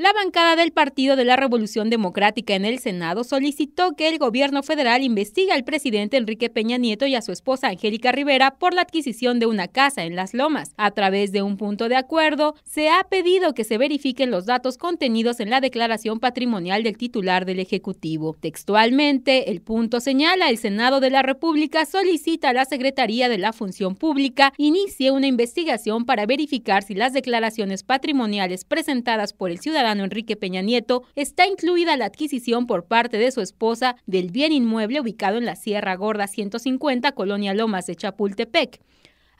La bancada del Partido de la Revolución Democrática en el Senado solicitó que el gobierno federal investigue al presidente Enrique Peña Nieto y a su esposa Angélica Rivera por la adquisición de una casa en Las Lomas. A través de un punto de acuerdo, se ha pedido que se verifiquen los datos contenidos en la declaración patrimonial del titular del Ejecutivo. Textualmente, el punto señala el Senado de la República solicita a la Secretaría de la Función Pública inicie una investigación para verificar si las declaraciones patrimoniales presentadas por el ciudadano Enrique Peña Nieto está incluida la adquisición por parte de su esposa del bien inmueble ubicado en la Sierra Gorda 150, Colonia Lomas de Chapultepec.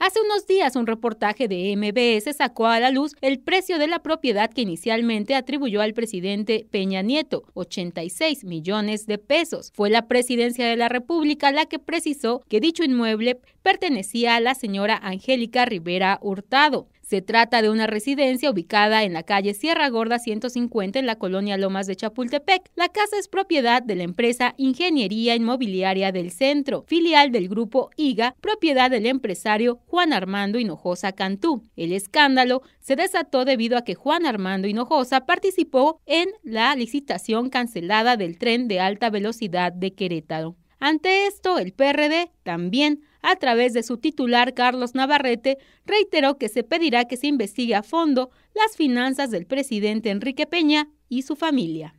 Hace unos días un reportaje de MBS sacó a la luz el precio de la propiedad que inicialmente atribuyó al presidente Peña Nieto, 86 millones de pesos. Fue la presidencia de la República la que precisó que dicho inmueble pertenecía a la señora Angélica Rivera Hurtado. Se trata de una residencia ubicada en la calle Sierra Gorda 150 en la colonia Lomas de Chapultepec. La casa es propiedad de la empresa Ingeniería Inmobiliaria del Centro, filial del grupo IGA, propiedad del empresario Juan Armando Hinojosa Cantú. El escándalo se desató debido a que Juan Armando Hinojosa participó en la licitación cancelada del tren de alta velocidad de Querétaro. Ante esto, el PRD también, a través de su titular Carlos Navarrete, reiteró que se pedirá que se investigue a fondo las finanzas del presidente Enrique Peña y su familia.